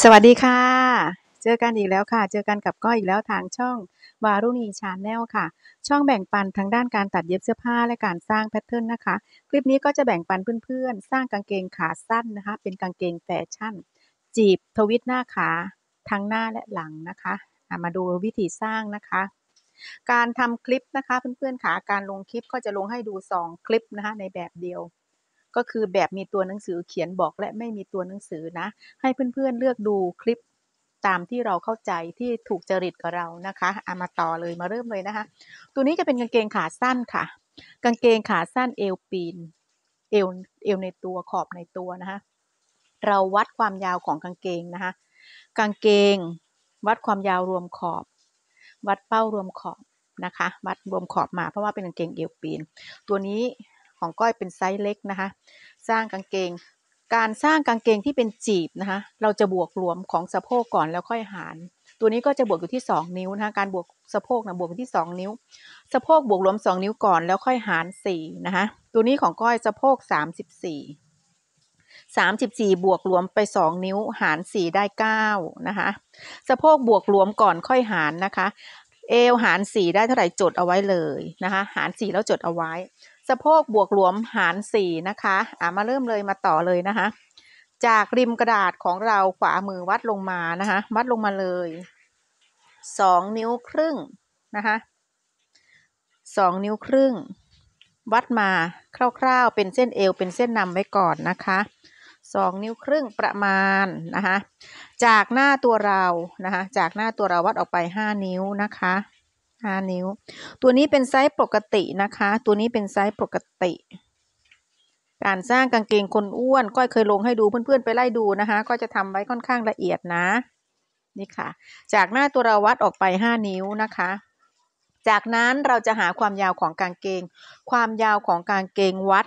สวัสดีค่ะ เจอกันอีกแล้วค่ะ เจอกันกับก้อยอีกแล้วทางช่องวารุณีชาแนลค่ะ ช่องแบ่งปันทางด้านการตัดเย็บเสื้อผ้าและการสร้างแพทเทิร์นนะคะ คลิปนี้ก็จะแบ่งปันเพื่อน ๆ สร้างกางเกงขาสั้นนะคะ เป็นกางเกงแฟชั่น จีบทวิตหน้าขา ทั้งหน้าและหลังนะคะ มาดูวิธีสร้างนะคะ การทำคลิปนะคะเพื่อนๆค่ะ การลงคลิปก็จะลงให้ดู 2 คลิปนะคะในแบบเดียวก็คือแบบมีตัวหนังสือเขียนบอก และไม่มีตัวหนังสือนะ ให้เพื่อนๆเลือกดูคลิปตามที่เราเข้าใจที่ถูกจริตกับเรานะคะเอามาต่อเลยมาเริ่มเลยนะคะ ตัวนี้จะเป็นกางเกงขาสั้นค่ะ กางเกงขาสั้นเอวปีนเอวเอวในตัวขอบในตัวนะคะ เราวัดความยาวของกางเกงนะคะ กางเกง วัดความยาวรวมขอบ วัดเป้ารวมขอบนะคะ วัดรวมขอบมาเพราะว่าเป็นกางเกงเอวปีนตัวนี้ของก้อยเป็นไซส์เล็กนะคะ สร้างกางเกง การสร้างกางเกงที่เป็นจีบนะคะ เราจะบวกรวมของสะโพกก่อนแล้วค่อยหาร ตัวนี้ก็จะบวกอยู่ที่2นิ้วนะคะการบวกสะโพกนะบวกอยู่ที่2นิ้ว สะโพกบวกรวม 2 นิ้วก่อนแล้วค่อยหาร4นะคะ ตัวนี้ของก้อยสะโพก34 34 บวกรวมไป2นิ้วหาร4ได้9นะคะ สะโพกบวกรวมก่อนค่อยหารนะคะ เอวหาร4ได้เท่าไหร่จดเอาไว้เลยนะคะ หาร4แล้วจดเอาไว้ะโพกบวกหลวมหารสี่นะคะอ่ามาเริ่มเลยมาต่อเลยนะคะจากริมกระดาษของเราขวามือวัดลงมานะคะวัดลงมาเลยสองนิ้วครึ่งนะคะสองนิ้วครึ่งวัดมาคร่าวๆเป็นเส้นเอว เป็นเส้นนำไว้ก่อนนะคะสองนิ้วครึ่งประมาณนะคะ จากหน้าตัวเรานะคะ จากหน้าตัวเราวัดออกไปห้านิ้วนะคะ5 นิ้ว ตัวนี้เป็นไซส์ปกตินะคะ ตัวนี้เป็นไซส์ปกติ การสร้างกางเกงคนอ้วนก้อยเคยลงให้ดูเพื่อนๆไปไล่ดูนะคะ ก็จะทำไว้ค่อนข้างละเอียดนะ นี่ค่ะ จากหน้าตัวเราวัดออกไป 5 นิ้วนะคะ จากนั้นเราจะหาความยาวของกางเกง ความยาวของกางเกงวัด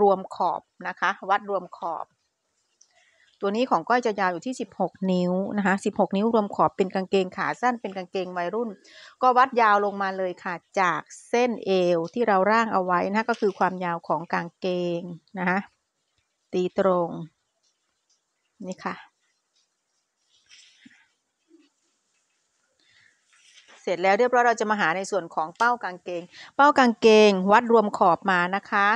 รวมขอบนะคะ วัดรวมขอบตัวนี้ของก้อยจะยาวอยู่ที่ 16 นิ้วนะคะ 16 นิ้วรวมขอบเป็นกางเกงขาสั้นเป็นกางเกงวัยรุ่น ก็วัดยาวลงมาเลยค่ะจากเส้นเอว ที่เราร่างเอาไว้นะะก็คือความยาวของกางเกงนะคะตีตรงนี่ค่ะ เสร็จแล้วเรียบร้อยเราจะมาหาในส่วนของเป้ากางเกง เป้ากางเกงวัดรวมขอบมานะคะ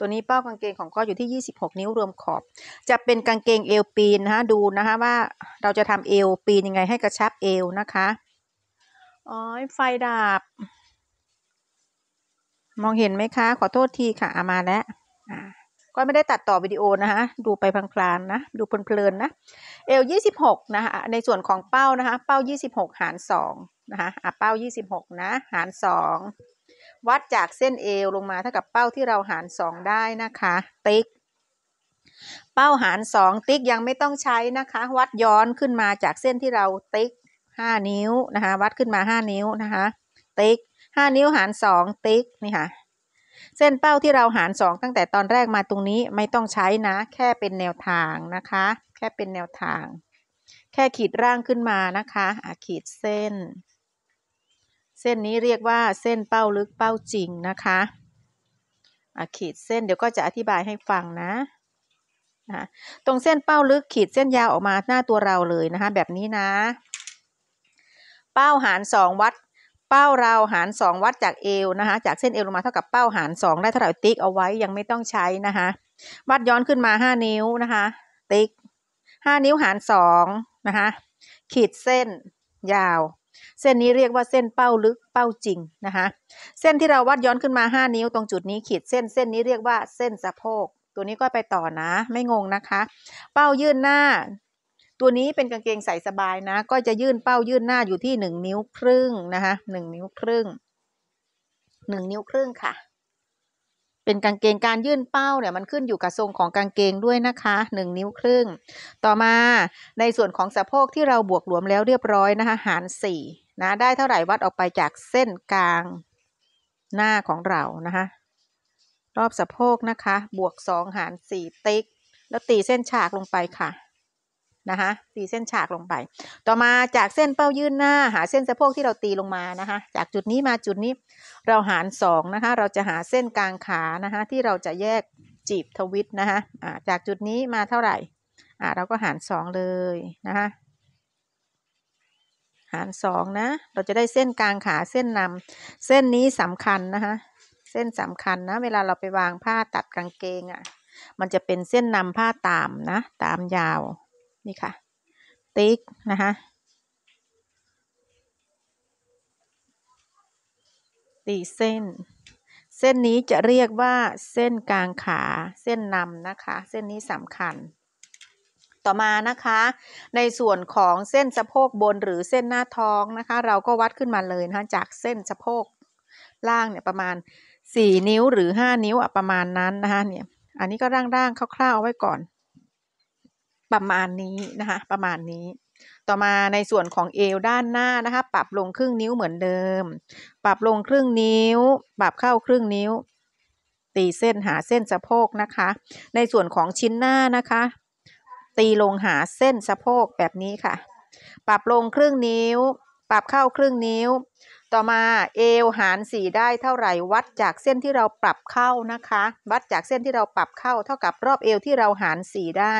ตัวนี้เป้ากางเกงของก้อยู่ที่ 26 นิ้วรวมขอบ จะเป็นกางเกงเอวปีนนะคะดูนะคะว่าเราจะทำเอวปีนยังไงให้กระชับเอวนะคะอ๋อไฟดับมองเห็นไหมคะ ขอโทษทีค่ะามาแล้วก็ไม่ได้ตัดต่อวิดีโอนะคะ ดูไปพลางๆ นะ ดูเพลินๆนะ เอว 26 นะคะในส่วนของเป้านะคะเป้า 26 หาร 2 นะคะอ่ะเป้า 26 นะ หาร 2วัดจากเส้นเอว ลงมาเท่ากับเป้าที่เราหารสองได้นะคะติ๊กเป้าหารสองติ๊กยังไม่ต้องใช้นะคะวัดย้อนขึ้นมาจากเส้นที่เราติ๊กห้านิ้วนะคะวัดขึ้นมาห้านิ้วนะคะติ๊กห้านิ้วหารสองติ๊กนี่ค่ะเส้นเป้าที่เราหารสองตั้งแต่ตอนแรกมาตรงนี้ไม่ต้องใช้นะ แค่เป็นแนวทางนะคะแค่เป็นแนวทาง แค่ขีดร่างขึ้นมานะคะขีดเส้นเส้นนี้เรียกว่าเส้นเป้าลึกเป้าจริงนะคะขีดเส้นเดี๋ยวก็จะอธิบายให้ฟังนะนะ ตรงเส้นเป้าลึกขีดเส้นยาวออกมาหน้าตัวเราเลยนะคะ แบบนี้นะ เป้าหารสองวัด เป้าเราหารสองวัดจากเอวนะคะจากเส้นเอวลงมาเท่ากับเป้าหารสองได้เท่าไหร่ติ๊กเอาไว้ยังไม่ต้องใช้นะคะ วัดย้อนขึ้นมาห้านิ้วนะคะ ติ๊กห้านิ้วหารสองนะคะขีดเส้นยาวเส้นนี้เรียกว่าเส้นเป้าลึกเป้าจริงนะคะ เส้นที่เราวัดย้อนขึ้นมา 5 นิ้วตรงจุดนี้ขีดเส้น เส้นนี้เรียกว่าเส้นสะโพก ตัวนี้ก็ไปต่อนะ ไม่งงนะคะ เป้ายื่นหน้า ตัวนี้เป็นกางเกงใส่สบายนะ ก็จะยื่นเป้ายื่นหน้าอยู่ที่ 1 นิ้วครึ่งนะคะหนิ้วครึ่ง1 นิ้วครึ่งค่ะ เป็นกางเกงการยื่นเป้าเนี่ยมันขึ้นอยู่กับทรงของกางเกงด้วยนะคะ 1 นิ้วครึ่ง ต่อมาในส่วนของสะโพกที่เราบวกรวมแล้วเรียบร้อยนะคะหาร4นะได้เท่าไหร่ วัดออกไปจากเส้นกลางหน้าของเรานะคะรอบสะโพกนะคะ บวก2หาร4ติ๊กแล้วตีเส้นฉากลงไปค่ะนะคะตีเส้นฉากลงไป ต่อมาจากเส้นเป้ายื่นหน้าหาเส้นสะโพกที่เราตีลงมานะคะจากจุดนี้มาจุดนี้เราหาร2นะคะ เราจะหาเส้นกลางขานะคะที่เราจะแยกจีบทวิตนะคะะจากจุดนี้มาเท่าไหร่ เราก็หาร 2 เลยนะคะหารสองนะเราจะได้เส้นกลางขาเส้นนำเส้นนี้สำคัญนะคะเส้นสำคัญนะเวลาเราไปวางผ้าตัดกางเกงอะ่ะมันจะเป็นเส้นนำผ้าตามนะตามยาว นี่ค่ะ ติ๊กนะคะตีเส้น เส้นนี้จะเรียกว่าเส้นกลางขาเส้นนำนะคะ เส้นนี้สำคัญต่อมานะคะในส่วนของเส้นสะโพกบนหรือเส้นหน้าท้องนะคะ เราก็วัดขึ้นมาเลยนะคะจากเส้นสะโพกล่างเนี่ยประมาณ 4 นิ้วหรือ5นิ้วประมาณนั้นนะคะเนี่ยอันนี้ก็ร่างๆคร่าวๆไว้ก่อน ประมาณนี้นะคะประมาณนี้ ต่อมาในส่วนของเอวด้านหน้านะคะ ปรับลงครึ่งนิ้วเหมือนเดิม ปรับลงครึ่งนิ้ว ปรับเข้าครึ่งนิ้ว ตีเส้นหาเส้นสะโพกนะคะ ในส่วนของชิ้นหน้านะคะตีลงหาเส้นสะโพกแบบนี้ค่ะ ปรับลงครึ่งนิ้ว ปรับเข้าครึ่งนิ้ว ต่อมาเอวหารสี่ได้เท่าไหร่ วัดจากเส้นที่เราปรับเข้านะคะ วัดจากเส้นที่เราปรับเข้าเท่ากับรอบเอวที่เราหารสี่ได้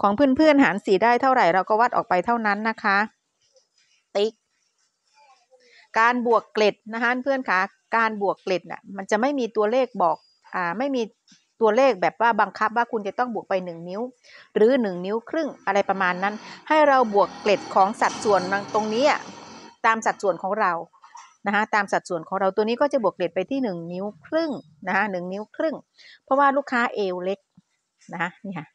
ของเพื่อนๆหารสี่ได้เท่าไหร่ เราก็วัดออกไปเท่านั้นนะคะติ๊กการบวกเกล็ดนะคะเพื่อนคะการบวกเกล็ดน่ะมันจะไม่มีตัวเลขบอกอ่าไม่มีตัวเลขแบบว่าบังคับว่าคุณจะต้องบวกไป1นิ้วหรือ1 นิ้วครึ่งอะไรประมาณนั้น ให้เราบวกเกล็ดของสัดส่วนตรงนี้ตามสัดส่วนของเรานะคะตามสัดส่วนของเราตัวนี้ก็จะบวกเกล็ดไปที่ 1 นิ้วครึ่งนะคะหนิ้วครึ่ง เพราะว่าลูกค้าเอวเล็กนะคะนี่ค่ะ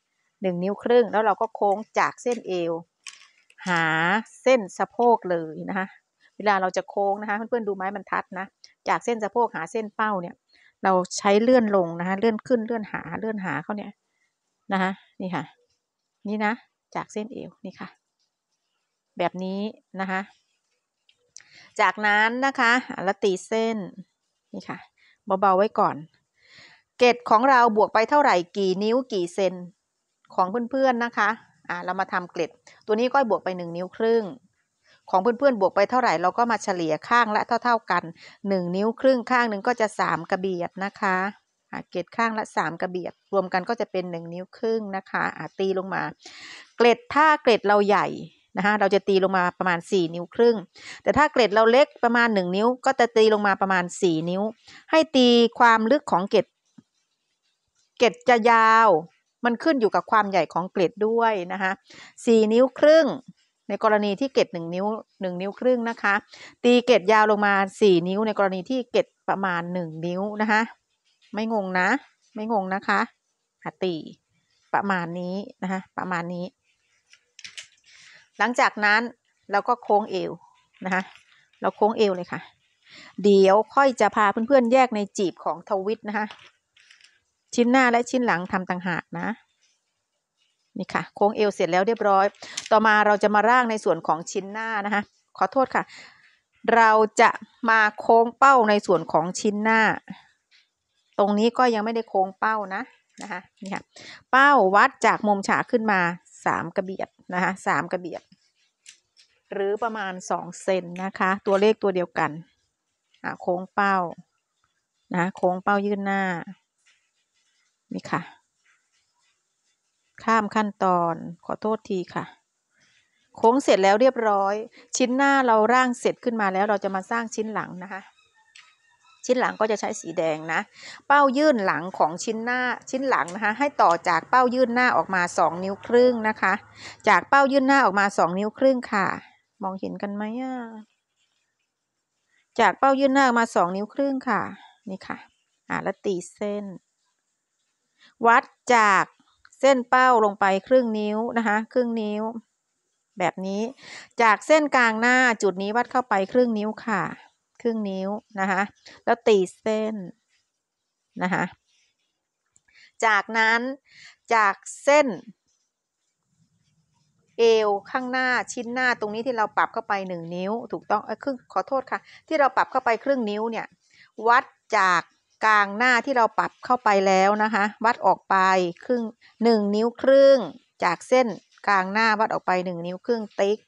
หนิ้วครึ่ง แล้วเราก็โค้งจากเส้นเอว หาเส้นสะโพกเลยนะคะเวลาเราจะโค้งนะคะเพื่อนๆดูไม้บรรทัดนะจากเส้นสะโพกหาเส้นเป้าเนี่ยเราใช้เลื่อนลงนะคะเลื่อนขึ้น เลื่อนหา เลื่อนหาเขาเนี่ยนะคะ นี่ค่ะ นี่นะ จากเส้นเอว นี่ค่ะ แบบนี้นะคะจากนั้นนะคะแล้วตีเส้น นี่ค่ะ เบาๆไว้ก่อน เกตของเราบวกไปเท่าไหร่ กี่นิ้ว กี่เซน ของเพื่อนๆนะคะ อ่าเรามาทำเกล็ดตัวนี้ก้อยบวกไปหนึ่งนิ้วครึ่งของเพื่อนๆบวกไปเท่าไหร่เราก็มาเฉลี่ยข้างละเท่าๆกัน 1 นิ้วครึ่งข้างหนึ่งก็จะ 3กระเบียดนะคะเกล็ดข้างละ 3กระเบียด รวมกันก็จะเป็น 1 นิ้วครึ่งนะคะตีลงมา เกล็ดถ้าเกล็ดเราใหญ่นะคะเราจะตีลงมาประมาณ 4 นิ้วครึ่ง แต่ถ้าเกล็ดเราเล็กประมาณ 1 นิ้วก็จะตีลงมาประมาณ 4 นิ้ว ให้ตีความลึกของเกล็ด เกล็ดจะยาว มันขึ้นอยู่กับความใหญ่ของเกล็ดด้วยนะคะ4นิ้วครึ่งในกรณีที่เกตหนึ่งนิ้วหนึ่งนิ้วครึ่งนะคะตีเกตยาวลงมาสี่นิ้ว ในกรณีที่เกตประมาณหนึ่งนิ้วนะคะไม่งงนะ ไม่งงนะคะหตีประมาณนี้นะคะประมาณนี้ หลังจากนั้นเราก็โค้งเอวนะคะเราโค้งเอวเลยค่ะเดี๋ยวค่อยจะพาเพื่อนๆแยกในจีบของทวิตนะคะชิ้นหน้าและชิ้นหลังทำต่างหากนะนี่ค่ะโค้งเอวเสร็จแล้วเรียบร้อย ต่อมาเราจะมาร่างในส่วนของชิ้นหน้านะคะ ขอโทษค่ะ เราจะมาโค้งเป้าในส่วนของชิ้นหน้า ตรงนี้ก็ยังไม่ได้โค้งเป้านะนะคะนี่ค่ะเป้าวัดจากมุมฉากขึ้นมาสามกระเบียดนะคะสามกระเบียดหรือประมาณสองเซนนะคะ ตัวเลขตัวเดียวกันโค้งเป้านะโค้งเป้ายื่นหน้านี่ค่ะข้ามขั้นตอนขอโทษทีค่ะโค้งเสร็จแล้วเรียบร้อย ชิ้นหน้าเราร่างเสร็จขึ้นมาแล้วเราจะมาสร้างชิ้นหลังนะคะ ชิ้นหลังก็จะใช้สีแดงนะ เป้ายื่นหลังของชิ้นหน้าชิ้นหลังนะคะ ให้ต่อจากเป้ายื่นหน้าออกมา 2 นิ้วครึ่งนะคะ จากเป้ายื่นหน้าออกมา 2 นิ้วครึ่งค่ะ มองเห็นกันไหมอ่ะจากเป้ายื่นหน้ามา 2 นิ้วครึ่งค่ะนี่ค่ะอ่าแล้วตีเส้น วัดจากเส้นเป้าลงไปครึ่งนิ้วนะคะครึ่งนิ้วแบบนี้ จากเส้นกลางหน้าจุดนี้วัดเข้าไปครึ่งนิ้วค่ะ ครึ่งนิ้วนะคะ แล้วตีเส้นนะคะ จากนั้นจากเส้นเอวข้างหน้าชิ้นหน้าตรงนี้ที่เราปรับเข้าไปหนิ้วถูกต้องเออครึ่งขอโทษค่ะ ที่เราปรับเข้าไป ครึ่งนิ้วเนี่ยวัดจากกลางหน้าที่เราปรับเข้าไปแล้วนะคะ วัดออกไปครึ่งหนึ่งนิ้วครึ่ง จากเส้นกลางหน้าวัดออกไปหนึ่งนิ้วครึ่งติ๊ก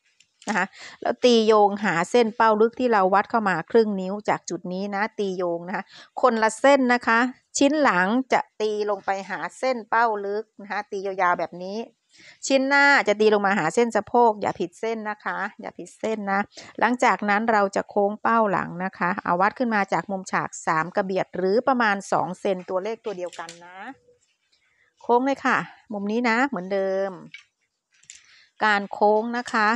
นะคะแล้วตีโยงหาเส้นเป้าลึกที่เราวัดเข้ามาครึ่งนิ้วจากจุดนี้นะตีโยงนะคะคนละเส้นนะคะชิ้นหลังจะตีลงไปหาเส้นเป้าลึกนะคะตียาวๆแบบนี้ชิ้นหน้าจะตีลงมาหาเส้นสะโพกอย่าผิดเส้นนะคะ อย่าผิดเส้นนะ หลังจากนั้นเราจะโค้งเป้าหลังนะคะเอาวัดขึ้นมาจากมุมฉาก3กระเบียดหรือประมาณ 2เซนตัวเลขตัวเดียวกันนะ โค้งเลยค่ะ มุมนี้นะเหมือนเดิม การโค้งนะคะ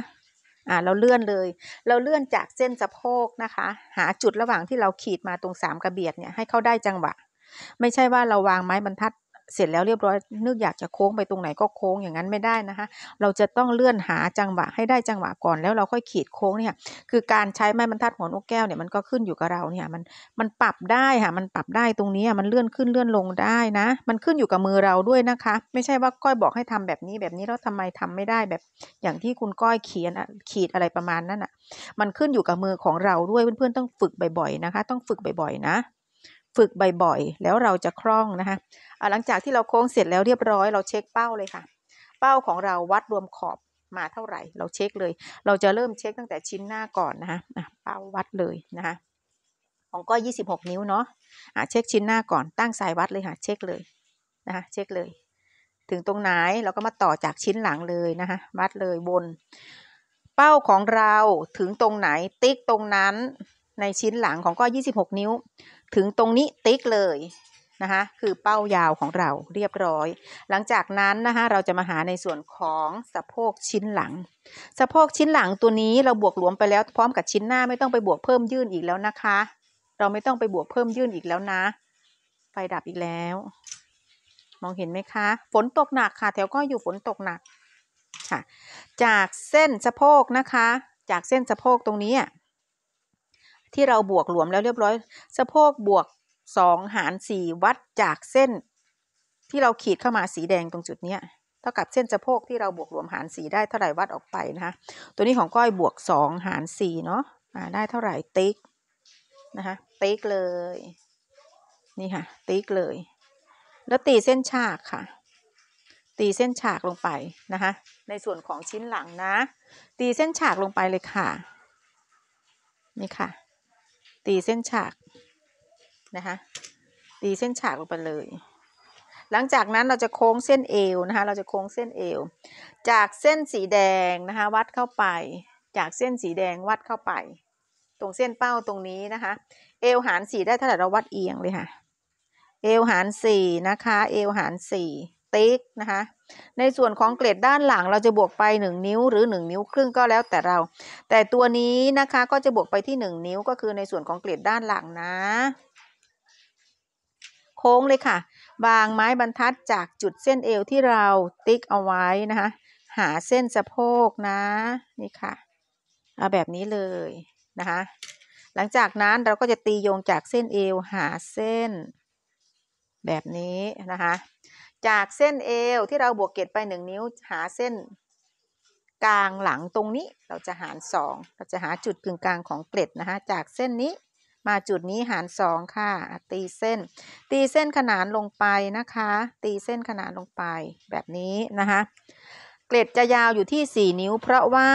อ่าเราเลื่อนเลย เราเลื่อนจากเส้นสะโพกนะคะ หาจุดระหว่างที่เราขีดมาตรงสามกระเบียดเนี่ยให้เข้าได้จังหวะ ไม่ใช่ว่าเราวางไม้บรรทัดเสร็จแล้วเรียบร้อยนึกอยากจะโค้งไปตรงไหนก็โค้งอย่างนั้นไม่ได้นะคะ เราจะต้องเลื่อนหาจังหวะให้ได้จังหวะก่อนแล้วเราค่อยขีดโค้งเนี่ย คือการใช้ไม้บรรทัดหัวนกแก้วเนี่ยมันก็ขึ้นอยู่กับเราเนี่ยมันมันปรับได้ค่ะมันปรับได้ตรงนี้มันเลื่อนขึ้นเลื่อนลงได้นะ มันขึ้นอยู่กับมือเราด้วยนะคะ ไม่ใช่ว่าก้อยบอกให้ทำแบบนี้ แบบนี้แล้วทำไมทำไม่ได้แบบอย่างที่คุณก้อยเขียนขีดอะไรประมาณนั้นอ่ะมันขึ้นอยู่กับมือของเราด้วยเพื่อนๆต้องฝึกบ่อยๆนะคะ ต้องฝึกบ่อยๆ นะฝึกบ่อยๆ แล้วเราจะคล่องนะคะหลังจากที่เราโค้งเสร็จแล้วเรียบร้อย เราเช็คเป้าเลยค่ะ เป้าของเราวัดรวมขอบมาเท่าไหร่ เราเช็คเลย เราจะเริ่มเช็คตั้งแต่ชิ้นหน้าก่อนนะคะเป้าวัดเลยนะคะ ของก้อยยี่สิบหกนิ้วเนาะะเช็คชิ้นหน้าก่อน ตั้งสายวัดเลยค่ะ เช็คเลยนะคะ เช็คเลย ถึงตรงไหนเราก็มาต่อจากชิ้นหลังเลยนะคะ วัดเลยบนเป้าของเราถึงตรงไหนติ๊กตรงนั้นในชิ้นหลังของก้อยยี่สิบหกนิ้วถึงตรงนี้ติ๊กเลยนะคะ คือเป้ายาวของเราเรียบร้อย หลังจากนั้นนะคะเราจะมาหาในส่วนของสะโพกชิ้นหลัง สะโพกชิ้นหลังตัวนี้เราบวกรวมไปแล้วพร้อมกับชิ้นหน้าไม่ต้องไปบวกเพิ่มยื่นอีกแล้วนะคะ เราไม่ต้องไปบวกเพิ่มยื่นอีกแล้วนะ ไฟดับอีกแล้ว มองเห็นไหมคะ ฝนตกหนักค่ะ แถวก็อยู่ฝนตกหนักค่ะ จากเส้นสะโพกนะคะ จากเส้นสะโพกตรงนี้ที่เราบวกหลวมแล้วเรียบร้อยสะโพกบวก2หาร4วัดจากเส้น ที่เราขีดเข้ามาสีแดงตรงจุดเนี้ยเท่ากับเส้นสะโพกที่เราบวกรวมหาร4ได้เท่าไหร่วัดออกไปนะคะ ตัวนี้ของก้อยบวก2หาร4เนาะะได้เท่าไหร่ติ๊กนะคะ ติ๊กเลยนี่ค่ะติ๊กเลย แล้วตีเส้นฉากค่ะ ตีเส้นฉากลงไปนะคะ ในส่วนของชิ้นหลังนะ ตีเส้นฉากลงไปเลยค่ะ นี่ค่ะตีเส้นฉากนะคะ ตีเส้นฉากลงไปเลย หลังจากนั้นเราจะโค้งเส้นเอวนะคะ เราจะโค้งเส้นเอว จากเส้นสีแดงนะคะวัดเข้าไป จากเส้นสีแดงวัดเข้าไป ตรงเส้นเป้าตรงนี้นะคะ เอวหารสี่ได้เท่าไหร่เราวัดเอียงเลยค่ะ เอวหารสี่นะคะ เอวหารสี่ติ๊กนะคะในส่วนของเกล็ดด้านหลังเราจะบวกไป 1 นิ้วหรือ 1 นิ้วครึ่งก็แล้วแต่เรา แต่ตัวนี้นะคะก็จะบวกไปที่ 1 นิ้วก็คือในส่วนของเกล็ดด้านหลังนะ โค้งเลยค่ะ บางไม้บรรทัดจากจุดเส้นเอวที่เราติ๊กเอาไว้นะคะ หาเส้นสะโพกนะนี่ค่ะเอาแบบนี้เลยนะคะ หลังจากนั้นเราก็จะตีโยงจากเส้นเอวหาเส้น แบบนี้นะคะจากเส้นเอวที่เราบวกเกตไปหนึ่งนิ้วหาเส้นกลางหลังตรงนี้เราจะหารสองเราจะหาจุดกึ่งกลางของเกล็ดนะคะจากเส้นนี้มาจุดนี้หารสองค่ะตีเส้น ตีเส้นขนานลงไปนะคะตีเส้นขนานลงไปแบบนี้นะคะ เกล็ดจะยาวอยู่ที่ 4 นิ้วเพราะว่า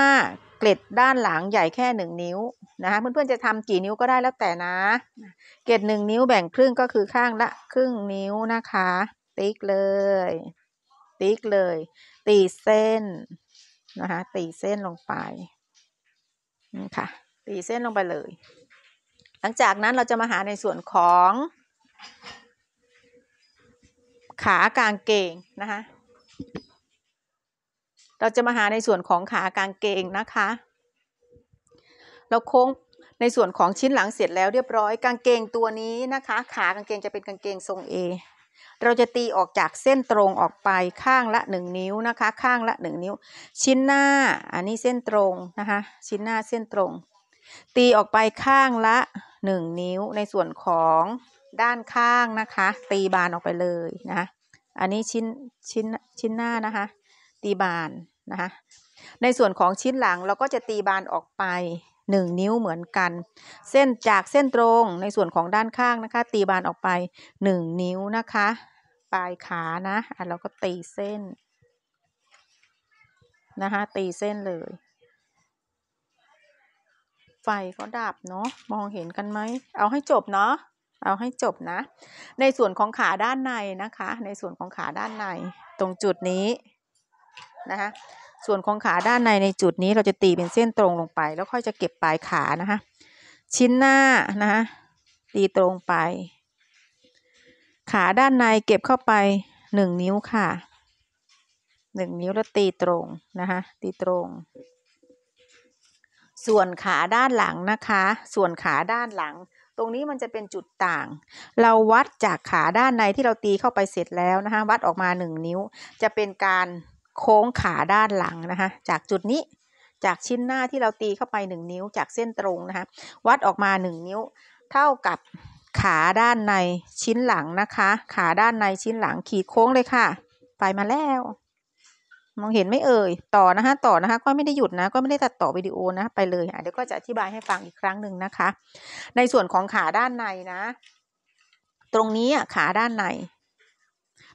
เกล็ดด้านหลังใหญ่แค่ 1 นิ้วนะคะเพื่อนๆจะทำกี่นิ้วก็ได้แล้วแต่นะ เกล็ด1 นิ้วแบ่งครึ่งก็คือข้างละครึ่งนิ้วนะคะติ๊กเลย ติ๊กเลย ตีเส้นนะคะ ตีเส้นลงไป นี่ค่ะ ตีเส้นลงไปเลย หลังจากนั้นเราจะมาหาในส่วนของ ขากางเกงนะคะ เราจะมาหาในส่วนของขากางเกงนะคะ เราโค้งในส่วนของชิ้นหลังเสร็จแล้วเรียบร้อย กางเกงตัวนี้นะคะ ขากางเกงจะเป็นกางเกงทรง A เราจะตีออกจากเส้นตรงออกไปข้างละ 1 นิ้วนะคะข้างละ1นิ้วชิ้นหน้าอันนี้เส้นตรง นะคะ ชิ้นหน้าเส้นตรง ตีออกไปข้างละ 1 นิ้ว ในส่วนของด้านข้างนะคะ ตีบานออกไปเลยนะอันนี้ชิ้นชิ้นชิ้นหน้า นะคะ ตีบานนะคะในส่วนของชิ้นหลังเราก็จะตีบานออกไป1นิ้วเหมือนกัน เส้นจากเส้นตรงในส่วนของด้านข้างนะคะ ตีบานออกไป 1 นิ้วนะคะปลายขานะอ่ะเราก็ตีเส้นนะคะตีเส้นเลย ไฟก็ดับเนาะมองเห็นกันไหมเอาให้จบเนาะเอาให้จบนะ ในส่วนของขาด้านในนะคะในส่วนของขาด้านในตรงจุดนี้นะคะส่วนของขาด้านในในจุดนี้เราจะตีเป็นเส้นตรงลงไป แล้วค่อยจะเก็บปลายขานะคะชิ้นหน้านะคะตีตรงไป ขาด้านในเก็บเข้าไปหนึ่งนิ้วค่ะหนึ่งนิ้วแล้วตีตรงนะคะตีตรง ส่วนขาด้านหลังนะคะส่วนขาด้านหลัง ตรงนี้มันจะเป็นจุดต่าง เราวัดจากขาด้านในที่เราตีเข้าไปเสร็จแล้วนะคะวัดออกมาหนึ่งนิ้วจะเป็นการโค้งขาด้านหลังนะคะ จากจุดนี้จากชิ้นหน้าที่เราตีเข้าไป 1 นิ้วจากเส้นตรงนะคะวัดออกมา 1 นิ้ว เท่ากับขาด้านในชิ้นหลังนะคะ ขาด้านในชิ้นหลังขีดโค้งเลยค่ะ ไปมาแล้ว มองเห็นไม่เอ่ยต่อนะคะต่อนะคะก็ไม่ได้หยุดนะก็ไม่ได้ตัดต่อวิดีโอนะไปเลยเดี๋ยวก็จะอธิบายให้ฟังอีกครั้งหนึ่งนะคะ ในส่วนของขาด้านในนะ ตรงนี้ขาด้านใน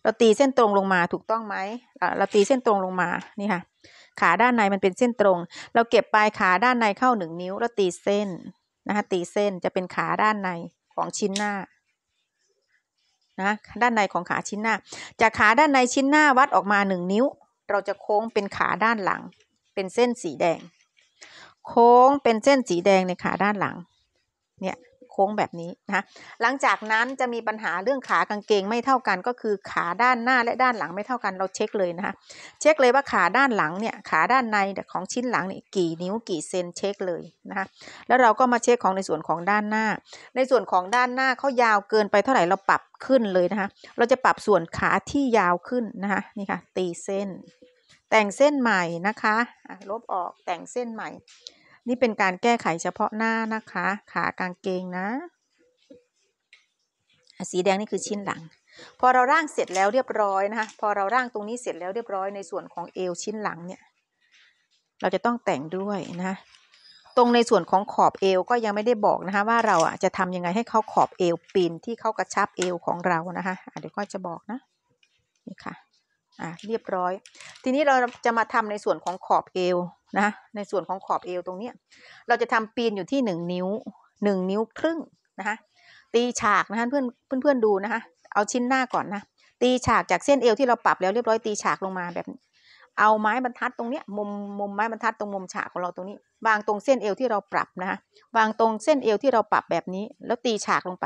เราตีเส้นตรงลงมาถูกต้องไหม เราตีเส้นตรงลงมา นี่ค่ะ ขาด้านในมันเป็นเส้นตรง เราเก็บปลายขาด้านในเข้าหนึ่งนิ้ว แล้วตีเส้นนะคะ ตีเส้นจะเป็นขาด้านในของชิ้นหน้า นะ ด้านในของขาชิ้นหน้า จากขาด้านในชิ้นหน้าวัดออกมาหนึ่งนิ้ว เราจะโค้งเป็นขาด้านหลัง เป็นเส้นสีแดง โค้งเป็นเส้นสีแดงในขาด้านหลัง เนี่ยค้งแบบนี้นะหลังจากนั้นจะมีปัญหาเรื่องขากางเกงไม่เท่ากันก็คือขาด้านหน้าและด้านหลังไม่เท่ากันเราเช็คเลยนะคะเช็คเลยว่าขาด้านหลังเนี่ยขาด้านในของชิ้นหลังนี่กี่นิ้วกี่เซนเช็คเลยนะคะแล้วเราก็มาเช็คของในส่วนของด้านหน้า ในส่วนของด้านหน้าเขายาวเกินไปเท่าไหร่เราปรับขึ้นเลยนะคะเราจะปรับส่วนขาที่ยาวขึ้นนะคะนี่ค่ะตีเส้น แต่งเส้นใหม่นะคะลบออกแต่งเส้นใหม่นี่เป็นการแก้ไขเฉพาะหน้านะคะขากางเกงนะสีแดงนี่คือชิ้นหลัง พอเราร่างเสร็จแล้วเรียบร้อยนะคะ พอเราร่างตรงนี้เสร็จแล้วเรียบร้อยในส่วนของเอวชิ้นหลังเนี่ยเราจะต้องแต่งด้วยนะตรงในส่วนของขอบเอวก็ยังไม่ได้บอกนะคะว่าเราอ่ะจะทำยังไงให้เขาขอบเอวปีนที่เขากระชับเอวของเรานะคะะเดี๋ยวก็จะบอกนะนี่ค่ะอ่ะเรียบร้อย ทีนี้เราจะมาทำในส่วนของขอบเอวนะ ในส่วนของขอบเอวตรงนี้เราจะทำปีนอยู่ที่หนึ่งนิ้วหนึ่งนิ้วครึ่งนะคะตีฉากนะคะเพื่อนเพื่อนดูนะคะเอาชิ้นหน้าก่อนนะตีฉากจากเส้นเอวที่เราปรับแล้วเรียบร้อยตีฉากลงมาแบบเอาไม้บรรทัดตรงเนี้ยมุมมุมไม้บรรทัดตรงมุมฉากของเราตรงนี้วางตรงเส้นเอวที่เราปรับนะคะวางตรงเส้นเอวที่เราปรับแบบนี้ แล้วตีฉากลงไป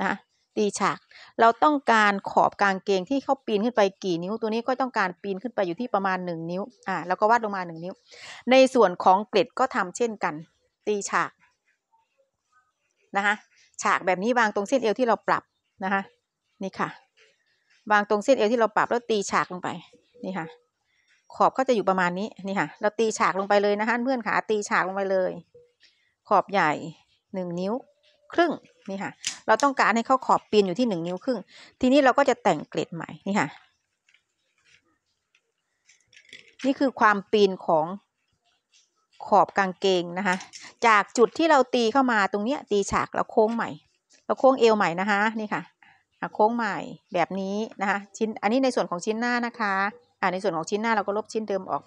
นะคะตีฉาก เราต้องการขอบกางเกงที่เขาปีนขึ้นไปกี่นิ้ว ตัวนี้ก็ต้องการปีนขึ้นไปอยู่ที่ประมาณ1นิ้ว อ่า แล้วก็วาดลงมา1นิ้ว ในส่วนของเกล็ดก็ทำเช่นกัน ตีฉากนะคะฉากแบบนี้วางตรงเส้นเอวที่เราปรับนะคะนี่ค่ะ วางตรงเส้นเอวที่เราปรับแล้วตีฉากลงไป นี่ค่ะ ขอบก็จะอยู่ประมาณนี้ นี่ค่ะ เราตีฉากลงไปเลยนะคะเพื่อนขาตีฉากลงไปเลย ขอบใหญ่หนึ่งนิ้วครึ่งนี่ค่ะ เราต้องการให้เขาขอบปีนอยู่ที่หนึ่งนิ้วครึ่งทีนี้เราก็จะแต่งเกล็ดใหม่นี่ค่ะ นี่คือความปีนของขอบกางเกงนะคะ จากจุดที่เราตีเข้ามาตรงเนี้ยตีฉากแล้วโค้งใหม่แล้วโค้งเอวใหม่นะคะนี่ค่ะโค้งใหม่แบบนี้นะคะ ชิ้นอันนี้ในส่วนของชิ้นหน้านะคะอ่าในส่วนของชิ้นหน้าเราก็ลบชิ้นเดิมออก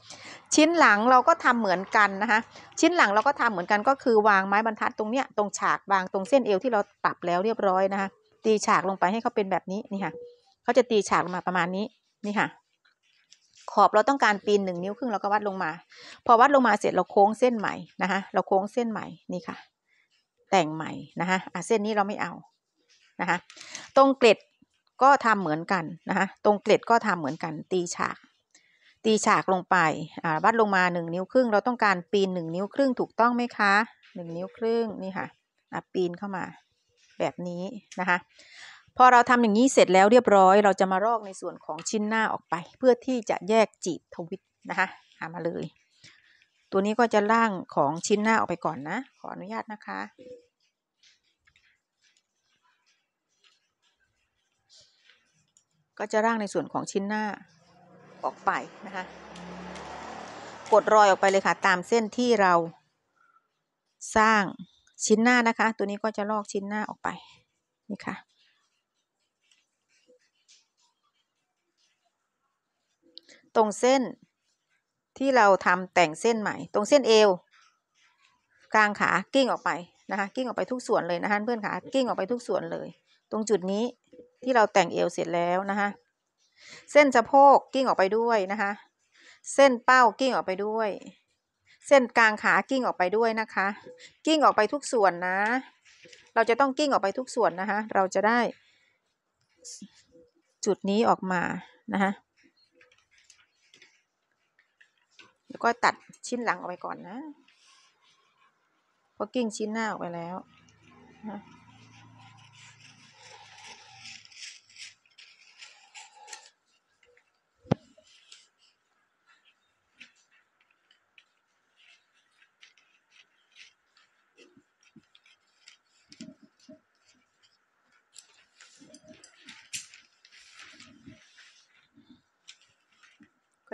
ชิ้นหลังเราก็ทำเหมือนกันนะคะชิ้นหลังเราก็ทำเหมือนกันก็คือวางไม้บรรทัดตรงเนี้ยตรงฉากวางตรงเส้นเอวที่เราปรับแล้วเรียบร้อยนะคะตีฉากลงไปให้เขาเป็นแบบนี้นี่ค่ะเขาจะตีฉากลงมาประมาณนี้นี่ค่ะขอบเราต้องการปีนหนึ่งนิ้วครึ่งเราก็วัดลงมา พอวัดลงมาเสร็จเราโค้งเส้นใหม่นะคะเราโค้งเส้นใหม่นี่ค่ะแต่งใหม่นะคะอ่ะเส้นนี้เราไม่เอานะคะตรงเกล็ดก็ทำเหมือนกันนะคะตรงเกล็ดก็ทำเหมือนกันตีฉากตีฉากลงไปวัดลงมา1นิ้วครึ่งเราต้องการปีน1 นิ้วครึ่งถูกต้องไหมคะ 1 นิ้วครึ่งนี่ค่ะปีนเข้ามาแบบนี้นะคะ พอเราทำอย่างนี้เสร็จแล้วเรียบร้อย เราจะมารอกในส่วนของชิ้นหน้าออกไปเพื่อที่จะแยกจีบทวิตนะคะหามาเลยตัวนี้ก็จะล่างของชิ้นหน้าออกไปก่อนนะขออนุญาตนะคะก็จะร่างในส่วนของชิ้นหน้าออกไปนะคะ กดรอยออกไปเลยค่ะ ตามเส้นที่เราสร้างชิ้นหน้านะคะ ตัวนี้ก็จะลอกชิ้นหน้าออกไป นี่ค่ะ ตรงเส้นที่เราทำแต่งเส้นใหม่ ตรงเส้นเอวกลางขากิ้งออกไปนะคะ กิ้งออกไปทุกส่วนเลยนะคะเพื่อนขากิ้งออกไปทุกส่วนเลย ตรงจุดนี้ที่เราแต่งเอวเสร็จแล้วนะคะ เส้นสะโพกกิ้งออกไปด้วยนะคะ เส้นเป้ากิ้งออกไปด้วย เส้นกลางขากิ้งออกไปด้วยนะคะ กิ้งออกไปทุกส่วนนะ เราจะต้องกิ้งออกไปทุกส่วนนะคะเราจะได้ จุดนี้ออกมานะคะแล้วก็ตัดชิ้นหลังออกไปก่อนนะพอกิ้งชิ้นหน้าออกไปแล้วนะ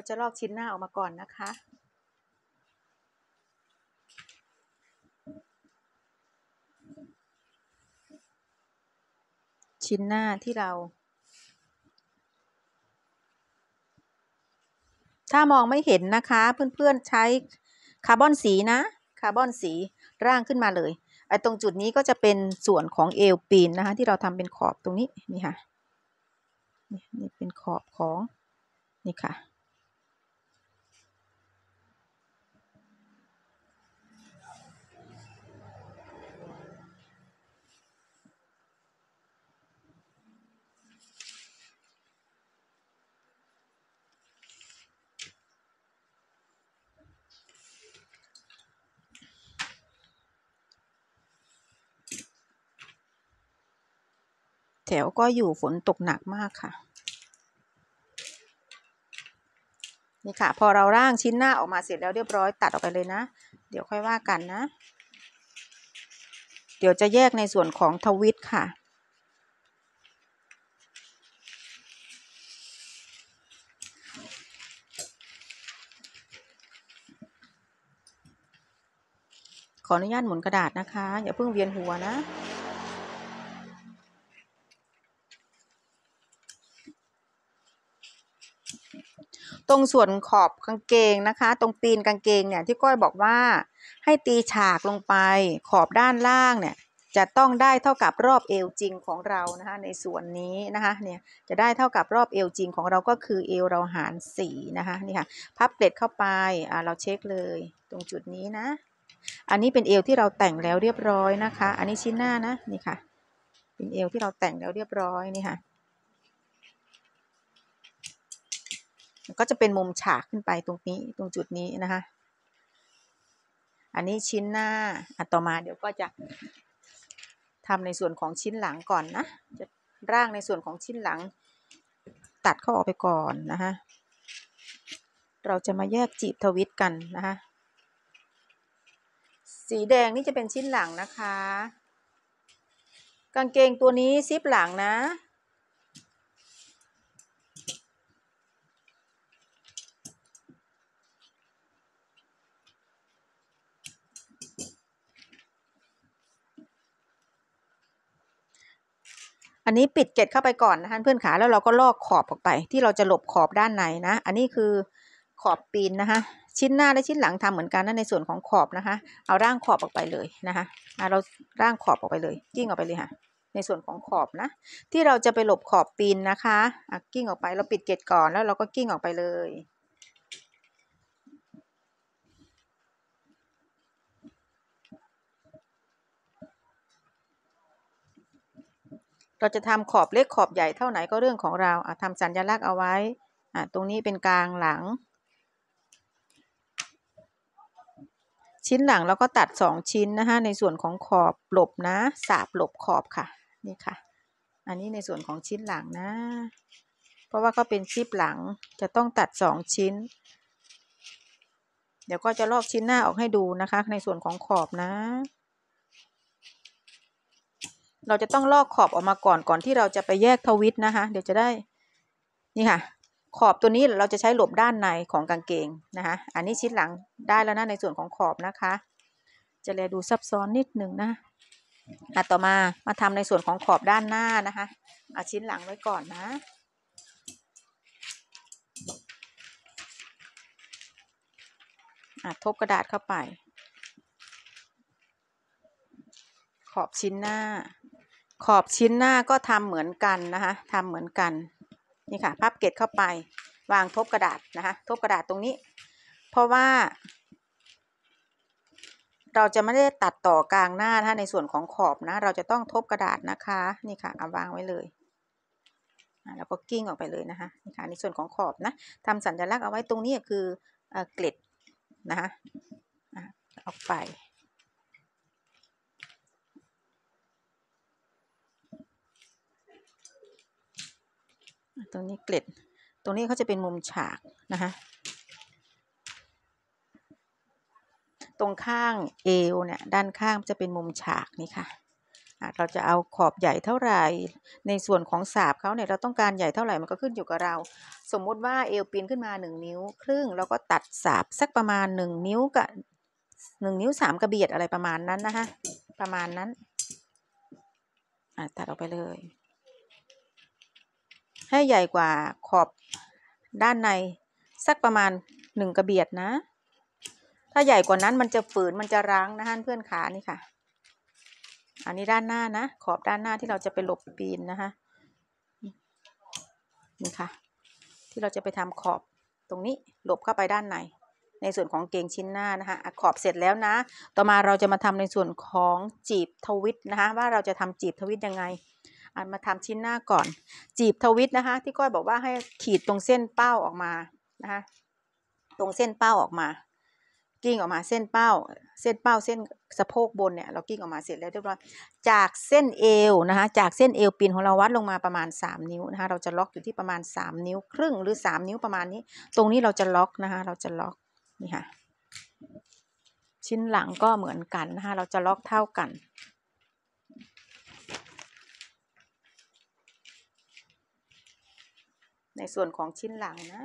ก็จะลอกชิ้นหน้าออกมาก่อนนะคะ ชิ้นหน้าที่เรา ถ้ามองไม่เห็นนะคะเพื่อนๆใช้คาร์บอนสีนะ คาร์บอนสีร่างขึ้นมาเลยไอ้ตรงจุดนี้ก็จะเป็นส่วนของเอวปีนนะคะ ที่เราทำเป็นขอบตรงนี้นี่ค่ะนี่เป็นขอบของนี่ค่ะแถว ก็อยู่ฝนตกหนักมากค่ะ นี่ค่ะ พอเราร่างชิ้นหน้าออกมาเสร็จแล้วเรียบร้อยตัดออกไปเลยนะ เดี๋ยวค่อยว่ากันนะ เดี๋ยวจะแยกในส่วนของทวิตค่ะ ขออนุญาตหมุนกระดาษนะคะ อย่าเพิ่งเวียนหัวนะตรงส่วนขอบกางเกงนะคะ ตรงปีนกางเกงเนี่ยที่ก้อยบอกว่าให้ตีฉากลงไปขอบด้านล่างเนี่ยจะต้องได้เท่ากับรอบเอวจริงของเรานะคะในส่วนนี้นะคะเนี่ยจะได้เท่ากับรอบเอวจริงของเราก็คือเอวเราหารสี่นะคะนี่ค่ะพับเปล็ดเข้าไปอ่าเราเช็คเลยตรงจุดนี้นะอันนี้เป็นเอวที่เราแต่งแล้วเรียบร้อยนะคะ อันนี้ชิ้นหน้านะนี่ค่ะเป็นเอวที่เราแต่งแล้วเรียบร้อยนี่ค่ะก็จะเป็นมุมฉากขึ้นไปตรงนี้ตรงจุดนี้นะคะ อันนี้ชิ้นหน้าอัต่อมาเดี๋ยวก็จะทำในส่วนของชิ้นหลังก่อนนะ จะร่างในส่วนของชิ้นหลัง ตัดเข้าออกไปก่อนนะคะ เราจะมาแยกจีบทวิตกันนะคะ สีแดงนี่จะเป็นชิ้นหลังนะคะ กางเกงตัวนี้ซิปหลังนะอันนี้ปิดเกล็ดเข้าไปก่อนนะคะเพื่อนขา แล้วเราก็ลอกขอบออกไปที่เราจะหลบขอบด้านในนะ อันนี้คือขอบปีนนะคะ ชิ้นหน้าและชิ้นหลังทำเหมือนกันนะในส่วนของขอบนะคะ เอาร่างขอบออกไปเลยนะคะเราร่างขอบออกไปเลยกิ้งออกไปเลยค่ะ ในส่วนของขอบนะ ที่เราจะไปหลบขอบปีนนะคะกิ้งออกไปเราปิดเกล็ดก่อนแล้วเราก็กิ้งออกไปเลยเราจะทำขอบเล็กขอบใหญ่เท่าไหนก็เรื่องของเราทำสัญลักษณ์เอาไว้ ตรงนี้เป็นกลางหลัง ชิ้นหลังเราก็ตัด 2 ชิ้นนะคะ ในส่วนของขอบหลบนะ สาบหลบขอบค่ะ นี่ค่ะ อันนี้ในส่วนของชิ้นหลังนะ เพราะว่าก็เป็นชิปหลัง จะต้องตัด 2 ชิ้น เดี๋ยวก็จะลอกชิ้นหน้าออกให้ดูนะคะ ในส่วนของขอบนะเราจะต้องลอกขอบออกมาก่อนก่อนที่เราจะไปแยกทวิตนะคะเดี๋ยวจะได้นี่ค่ะขอบตัวนี้เราจะใช้หลบด้านในของกางเกงนะคะอันนี้ชิดหลังได้แล้วนะในส่วนของขอบนะคะ จะเลยดูซับซ้อนนิดหนึ่งนะอ่ะต่อมามาทำในส่วนของขอบด้านหน้านะคะเอาชิ้นหลังไว้ก่อนนะอ่ะทบกระดาษเข้าไป ขอบชิ้นหน้าขอบชิ้นหน้าก็ทำเหมือนกันนะคะทำเหมือนกัน นี่ค่ะพับเกล็ดเข้าไปวางทบกระดาษนะคะ ทบกระดาษตรงนี้ เพราะว่า เราจะไม่ได้ตัดต่อกลางหน้า ถ้าในส่วนของขอบนะ เราจะต้องทบกระดาษนะคะ นี่ค่ะเอาวางไว้เลย แล้วก็กิ้งออกไปเลยนะคะ นี่ค่ะในส่วนของขอบนะทำสัญลักษณ์เอาไว้ตรงนี้คือเกล็ดนะคะออกไปตรงนี้เกล็ด ตรงนี้เขาจะเป็นมุมฉากนะคะตรงข้างเอวเนี่ยด้านข้างจะเป็นมุมฉากนี่ค่ะเราจะเอาขอบใหญ่เท่าไหร่ในส่วนของสาบเขาเนี่ยเราต้องการใหญ่เท่าไหร่มันก็ขึ้นอยู่กับเรา สมมุติว่าเอวปีนขึ้นมา 1 นิ้ว ครึ่ง เราก็ตัดสาบสักประมาณ1นิ้วกับ1นิ้ว 3กระเบียดอะไรประมาณนั้นนะคะประมาณนั้น ตัดออกไปเลยให้ใหญ่กว่าขอบด้านใน สักประมาณหนึ่งกระเบียดนะ ถ้าใหญ่กว่านั้นมันจะฝืนมันจะรั้งนะฮะเพื่อนขานี่ค่ะ อันนี้ด้านหน้านะ ขอบด้านหน้าที่เราจะไปหลบปีนนะคะนี่ค่ะที่เราจะไปทำขอบตรงนี้หลบเข้าไปด้านใน ในส่วนของเกงชิ้นหน้านะคะ ขอบเสร็จแล้วนะ ต่อมาเราจะมาทำในส่วนของจีบทวิตนะคะว่าเราจะทำจีบทวิตยังไงอันมาทำชิ้นหน้าก่อน จีบทวิตนะคะที่ก้อยบอกว่าให้ขีดตรงเส้นเป้าออกมานะคะตรงเส้นเป้าออกมา กิ้งออกมาเส้นเป้าเส้นเป้าเส้นสะโพกบนเนี่ยเรากิ้งออกมาเสร็จแล้วเรียบร้อยจากเส้นเอวนะคะจากเส้นเอวปีนของเราวัดลงมาประมาณ 3 นิ้วนะคะ เราจะล็อกอยู่ที่ประมาณ 3 นิ้วครึ่ง หรือ 3 นิ้วประมาณนี้ ตรงนี้เราจะล็อกนะคะเราจะล็อกนี่ค่ะชิ้นหลังก็เหมือนกันนะคะเราจะล็อกเท่ากันในส่วนของชิ้นหลังนะ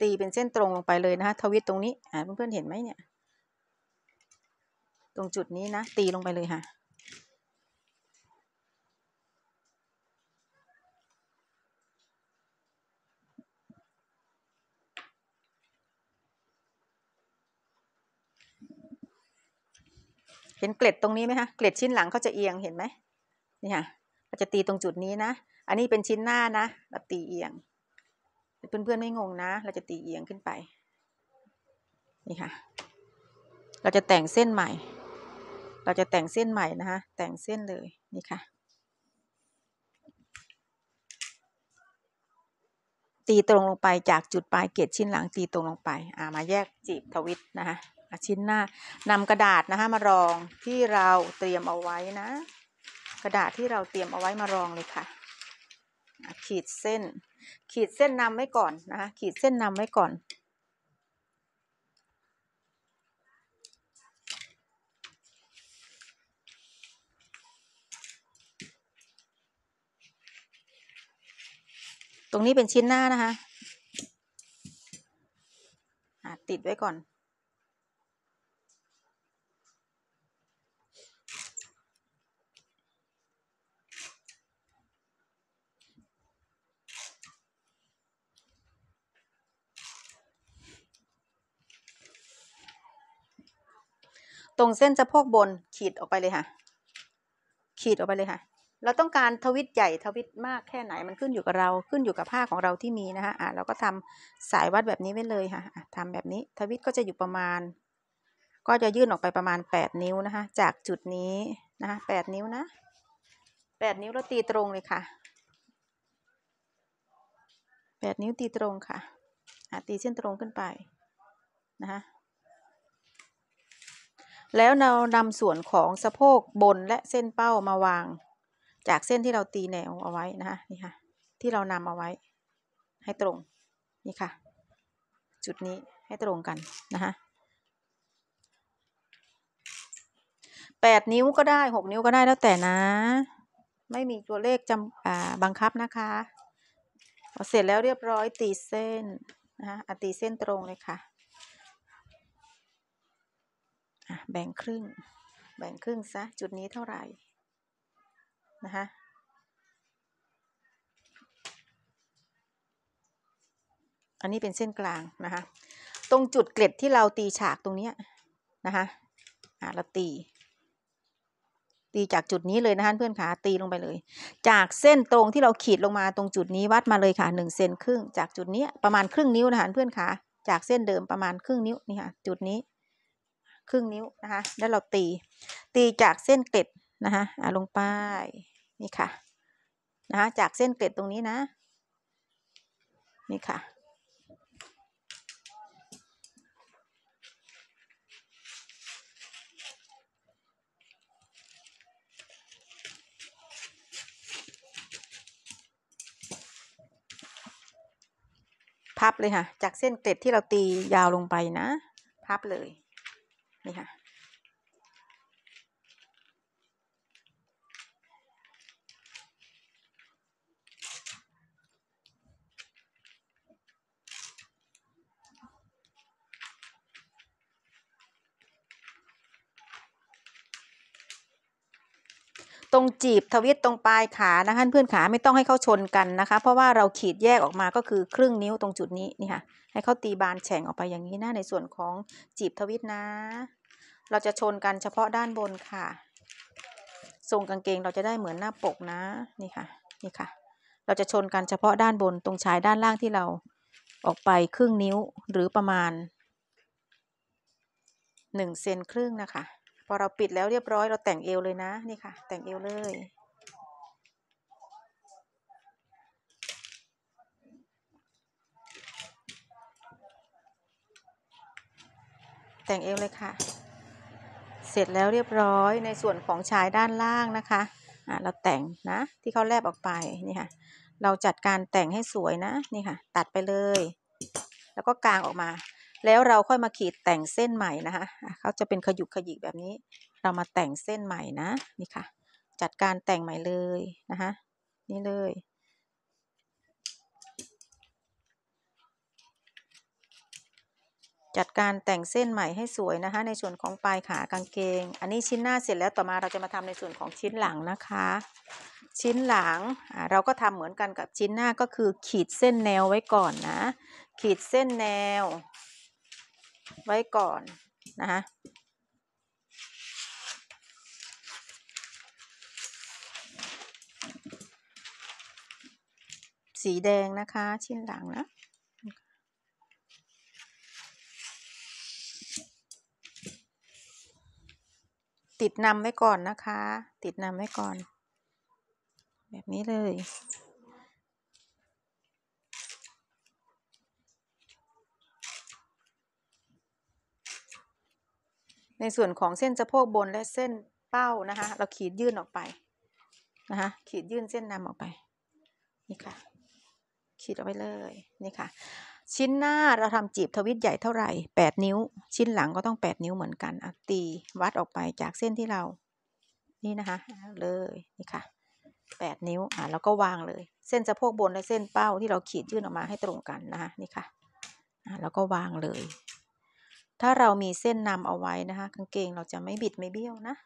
ตีเป็นเส้นตรงลงไปเลยนะคะทวิตตรงนี้เพื่อนเพื่อนเห็นไหมเนี่ยตรงจุดนี้นะตีลงไปเลยค่ะ เห็นเกล็ดตรงนี้ไหมคะเกล็ดชิ้นหลังเขาจะเอียงเห็นไหมนี่ค่ะเราจะตีตรงจุดนี้นะอันนี้เป็นชิ้นหน้านะเราตีเอียง เพื่อนๆไม่งงนะ เราจะตีเอียงขึ้นไป นี่ค่ะ เราจะแต่งเส้นใหม่ เราจะแต่งเส้นใหม่นะคะ แต่งเส้นเลย นี่ค่ะ ตีตรงลงไปจากจุดปลายเกล็ดชิ้นหลังตีตรงลงไป อ่ามาแยกจีบทวิตนะคะ ชิ้นหน้านำกระดาษนะคะมารองที่เราเตรียมเอาไว้นะ กระดาษที่เราเตรียมเอาไว้มารองเลยค่ะขีดเส้น ขีดเส้นนำไว้ก่อนนะขีดเส้นนำไว้ก่อน ตรงนี้เป็นชิ้นหน้านะคะ ติดไว้ก่อนตรงเส้นสะโพกบนขีดออกไปเลยค่ะ ขีดออกไปเลยค่ะ เราต้องการทวิตใหญ่ทวิตมากแค่ไหนมันขึ้นอยู่กับเรา ขึ้นอยู่กับผ้าของเราที่มีนะคะอ่ะเราก็ทำสายวัดแบบนี้ไว้เลยค่ะทำแบบนี้ทวิตก็จะอยู่ประมาณ ก็จะยื่นออกไปประมาณ 8 นิ้วนะคะจากจุดนี้นะคะแปดนิ้วนะแปดนิ้วเราตีตรงเลยค่ะแปดนิ้วตีตรงค่ะตีเส้นตรงขึ้นไปนะคะแล้วเรานำส่วนของสะโพกบนและเส้นเป้ามาวาง จากเส้นที่เราตีแนวเอาไว้นะคะนี่ค่ะ ที่เรานำเอาไว้ ให้ตรงนี่ค่ะ จุดนี้ให้ตรงกันนะคะแปดนิ้วก็ได้หกนิ้วก็ได้แล้วแต่นะ ไม่มีตัวเลขจำบังคับนะคะพอเสร็จแล้วเรียบร้อยตีเส้นนะคะตีเส้นตรงเลยค่ะแบ่งครึ่งแบ่งครึ่งซะจุดนี้เท่าไหร่นะคะอันนี้เป็นเส้นกลางนะคะตรงจุดเกล็ดที่เราตีฉากตรงนี้นะคะอ่าเราตี ตีจากจุดนี้เลยนะคะเพื่อนขาตีลงไปเลย จากเส้นตรงที่เราขีดลงมาตรงจุดนี้วัดมาเลยค่ะหนึ่งเซนครึ่งจากจุดนี้ประมาณครึ่งนิ้วนะคะเพื่อนขาจากเส้นเดิมประมาณครึ่งนิ้วนี่ค่ะจุดนี้ครึ่งนิ้ว นะคะ แล้ว เรา ตีตีจากเส้น เกล็ดนะคะอ่าลงไปนี่ค่ะ นะคะจาก เส้นเกล็ดตรงนี้ นะ นี่ค่ะพับเลยค่ะ จากเส้นเกล็ดที่เราตียาวลงไปนะพับ เลยนี่ค่ะตรงจีบทวิตตรงปลายขานะคะเพื่อนขาไม่ต้องให้เข้าชนกันนะคะ เพราะว่าเราขีดแยกออกมาก็คือครึ่งนิ้วตรงจุดนี้นี่ค่ะให้เขาตีบานแฉ่งออกไปอย่างนี้นะในส่วนของจีบทวิตนะเราจะชนกันเฉพาะด้านบนค่ะ ทรงกางเกงเราจะได้เหมือนหน้าปกนะ นี่ค่ะ นี่ค่ะ เราจะชนกันเฉพาะด้านบนตรงชายด้านล่างที่เราออกไป ครึ่งนิ้วหรือประมาณ1เซนครึ่งนะคะพอเราปิดแล้วเรียบร้อยเราแต่งเอวเลยนะนี่ค่ะ แต่งเอวเลย แต่งเอวเลยค่ะสร็จแล้วเรียบร้อยในส่วนของชายด้านล่างนะคะะเราแต่งนะที่เขาแลบออกไปนี่ค่ะเราจัดการแต่งให้สวยนะนี่ค่ะตัดไปเลย แล้วก็กางออกมา แล้วเราค่อยมาขีดแต่งเส้นใหม่นะคะเขาจะเป็นขยุกขยิกแบบนี้ เรามาแต่งเส้นใหม่นะนี่ค่ะจัดการแต่งใหม่เลยนะคะนี่เลยจัดการแต่งเส้นใหม่ให้สวยนะคะในส่วนของปลายขากางเกง อันนี้ชิ้นหน้าเสร็จแล้วต่อมาเราจะมาทำในส่วนของชิ้นหลังนะคะ ชิ้นหลังเราก็ทำเหมือนกันกับชิ้นหน้าก็คือขีดเส้นแนวไว้ก่อนนะขีดเส้นแนวไว้ก่อนนะคะสีแดงนะคะชิ้นหลังนะติดนำไว้ก่อนนะคะ ติดนำไว้ก่อน แบบนี้เลย ในส่วนของเส้นสะโพกบนและเส้นเป้านะคะ เราขีดยื่นออกไปนะคะ ขีดยื่นเส้นนำออกไป นี่ค่ะ ขีดเอาไว้เลย นี่ค่ะชิ้นหน้าเราทำจีบทวิตใหญ่เท่าไหร่แปดนิ้ว ชิ้นหลังก็ต้องแปดนิ้วเหมือนกันอตีวัดออกไปจากเส้นที่เรา นี่นะคะ เลย นี่ค่ะแปดนิ้ว อ่ะแล้วก็วางเลย เส้นสะโพกบนและเส้นเป้าที่เราขีดยื่นออกมาให้ตรงกันนะคะนี่ค่ะ อ่ะแล้วก็วางเลย ถ้าเรามีเส้นนำเอาไว้นะคะ กางเกงเราจะไม่บิดไม่เบี้ยวนะ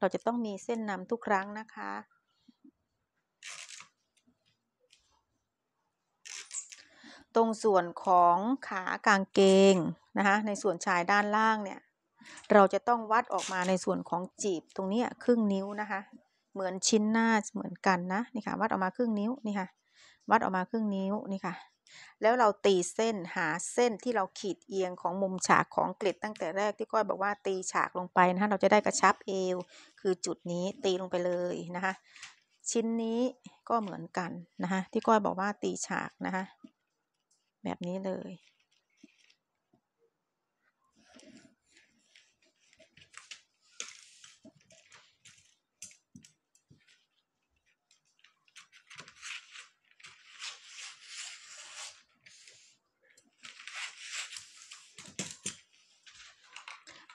เราจะต้องมีเส้นนำทุกครั้งนะคะตรงส่วนของขากางเกงนะคะ ในส่วนชายด้านล่างเนี่ยเราจะต้องวัดออกมาในส่วนของจีบ ตรงนี้ครึ่งนิ้วนะคะ เหมือนชิ้นหน้าเหมือนกันนะนี่ค่ะ วัดออกมาครึ่งนิ้วนี่ค่ะวัดออกมาครึ่งนิ้วนี่ค่ะ แล้วเราตีเส้นหาเส้นที่เราขีดเอียงของมุมฉากของเกล็ดตั้งแต่แรกที่ก้อยบอกว่าตีฉากลงไปนะคะเราจะได้กระชับเอว คือจุดนี้ตีลงไปเลยนะคะ ชิ้นนี้ก็เหมือนกันนะคะ ที่ก้อยบอกว่าตีฉากนะคะแบบนี้เลย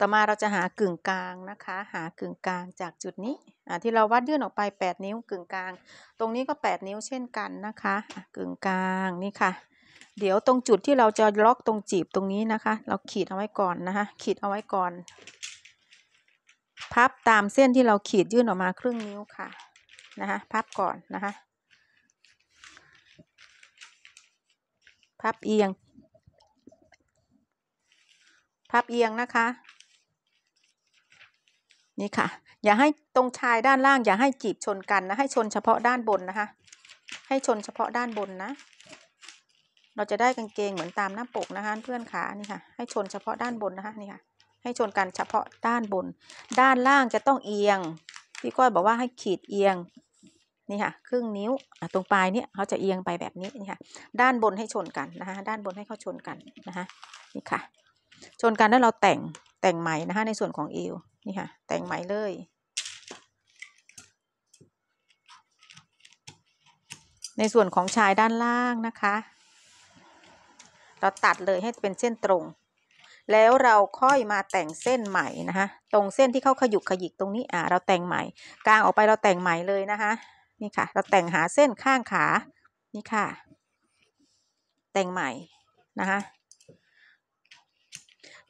ต่อมาเราจะหากึ่งกลางนะคะ หากึ่งกลางจากจุดนี้ที่เราวัดยื่นออกไป 8 นิ้วกึ่งกลาง ตรงนี้ก็ 8 นิ้วเช่นกันนะคะ กึ่งกลางนี่ค่ะเดี๋ยวตรงจุดที่เราจะล็อกตรงจีบตรงนี้นะคะ เราขีดเอาไว้ก่อนนะคะ ขีดเอาไว้ก่อน พับตามเส้นที่เราขีดยื่นออกมาครึ่งนิ้วค่ะ นะคะ พับก่อนนะคะ พับเอียง พับเอียงนะคะ นี่ค่ะ อย่าให้ตรงชายด้านล่าง อย่าให้จีบชนกันนะ ให้ชนเฉพาะด้านบนนะคะ ให้ชนเฉพาะด้านบนนะเราจะได้กางเกงเหมือนตามหน้าปกนะคะ เพื่อนขานี่ค่ะให้ชนเฉพาะด้านบนนะคะนี่ค่ะให้ชนกันเฉพาะด้านบน ด้านล่างจะต้องเอียงพี่ก้อยบอกว่าให้ขีดเอียงนี่ค่ะ ครึ่งนิ้วตรงปลายเนี่ยเขาจะเอียงไปแบบนี้นี่ค่ะด้านบนให้ชนกันนะคะ ด้านบนให้เขาชนกันนะคะนี่ค่ะ ชนกันแล้วเราแต่งแต่งไหมนะคะในส่วนของเอวนี่ค่ะ แต่งไหมเลย ในส่วนของชายด้านล่างนะคะเราตัดเลยให้เป็นเส้นตรง แล้วเราค่อยมาแต่งเส้นใหม่นะคะ ตรงเส้นที่เขาขยุกขยิกตรงนี้อ่าเราแต่งใหม่กลางออกไปเราแต่งใหม่เลยนะคะนี่ค่ะ เราแต่งหาเส้นข้างขา นี่ค่ะ แต่งใหม่นะคะ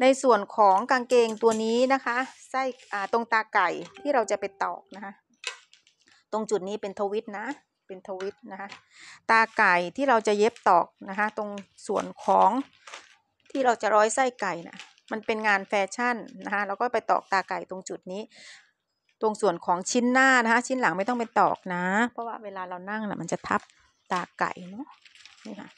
ในส่วนของกางเกงตัวนี้นะคะไส้ตรงตาไก่ที่เราจะไปตอกนะคะ ตรงจุดนี้เป็นทวิตนะเป็นทวิตนะคะตาไก่ที่เราจะเย็บตอกนะคะตรงส่วนของที่เราจะร้อยไส้ไก่นะมันเป็นงานแฟชั่นนะคะเราก็ไปตอกตาไก่ตรงจุดนี้ ตรงส่วนของชิ้นหน้านะคะชิ้นหลังไม่ต้องไปตอกนะเพราะว่าเวลาเรานั่งนะ่ะมันจะทับตาไก่เนาะนี่ค่ะ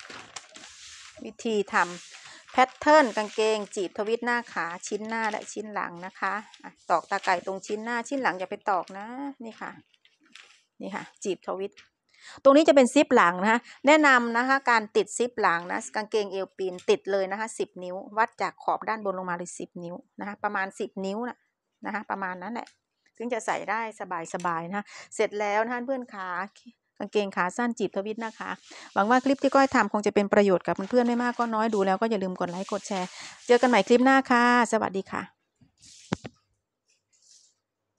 วิธีทำแพทเทิร์นกางเกงจีบทวิตหน้าขา ชิ้นหน้าและชิ้นหลังนะคะะตอกตาไก่ตรงชิ้นหน้า ชิ้นหลังอย่าไปตอกนะนี่ค่ะนี่ค่ะจีบทวิตตรงนี้จะเป็นซิปหลังนะคะแนะนำนะคะการติดซิปหลังนะกางเกงเอวปีนติดเลยนะคะิบนิ้ว วัดจากขอบด้านบนลงมาเลยิบนิ้วนะคะ ประมาณ 10 นิ้วนะนะคะ ประมาณนั้นแหละซึ่งจะใส่ได้สบายๆนะะเสร็จแล้วท่านเพื่อนขากางเกงขาสั้นจีบทวิตนะคะหวังว่าคลิปที่ก้อยทำคงจะเป็นประโยชน์กับเพื่อนๆไม่มากก็น้อยดูแล้วก็อย่าลืมกดไลค์กดแชร์ เจอกันใหม่คลิปหน้าค่ะสวัสดีค่ะ